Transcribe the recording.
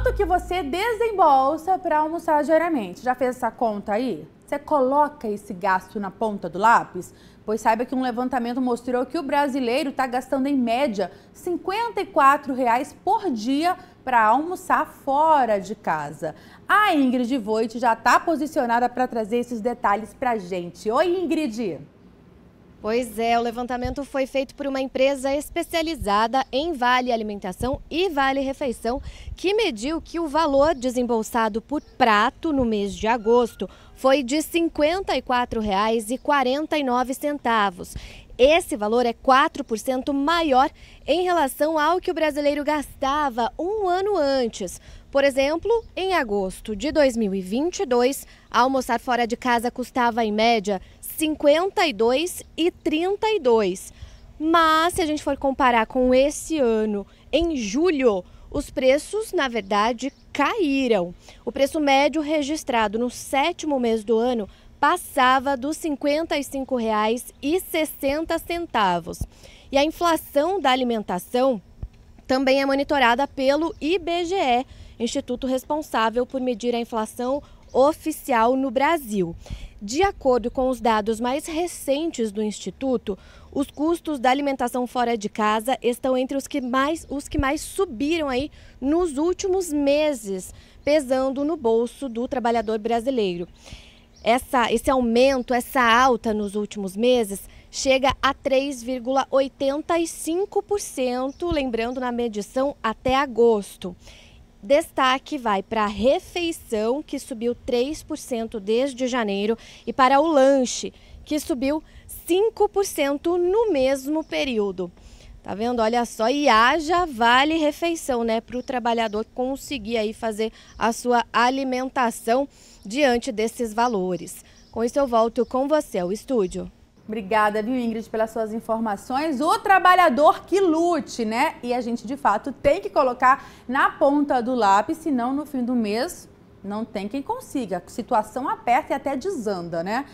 quanto que você desembolsa para almoçar diariamente? Já fez essa conta aí? Você coloca esse gasto na ponta do lápis? Pois saiba que um levantamento mostrou que o brasileiro está gastando em média R$ 54 reais por dia para almoçar fora de casa. A Ingrid Voit já está posicionada para trazer esses detalhes para gente. Oi, Ingrid! Pois é, o levantamento foi feito por uma empresa especializada em vale alimentação e vale refeição, que mediu que o valor desembolsado por prato no mês de agosto foi de R$ 54,49. Esse valor é 4% maior em relação ao que o brasileiro gastava um ano antes. Por exemplo, em agosto de 2022, almoçar fora de casa custava em média 52 e 32. Mas se a gente for comparar com esse ano, em julho, os preços, na verdade, caíram. O preço médio registrado no sétimo mês do ano passava dos R$ 55,60. E a inflação da alimentação também é monitorada pelo IBGE, instituto responsável por medir a inflação oficial no Brasil. De acordo com os dados mais recentes do Instituto, os custos da alimentação fora de casa estão entre os que mais, os que mais subiram aí nos últimos meses, pesando no bolso do trabalhador brasileiro. Essa, esse aumento, essa alta nos últimos meses, chega a 3,85%, lembrando na medição até agosto. Destaque vai para a refeição, que subiu 3% desde janeiro, e para o lanche, que subiu 5% no mesmo período. Tá vendo? Olha só, e haja vale refeição, né? Para o trabalhador conseguir aí fazer a sua alimentação diante desses valores. Com isso eu volto com você ao estúdio. Obrigada, viu, Ingrid, pelas suas informações. O trabalhador que lute, né? E a gente, de fato, tem que colocar na ponta do lápis, senão no fim do mês não tem quem consiga. A situação aperta e até desanda, né?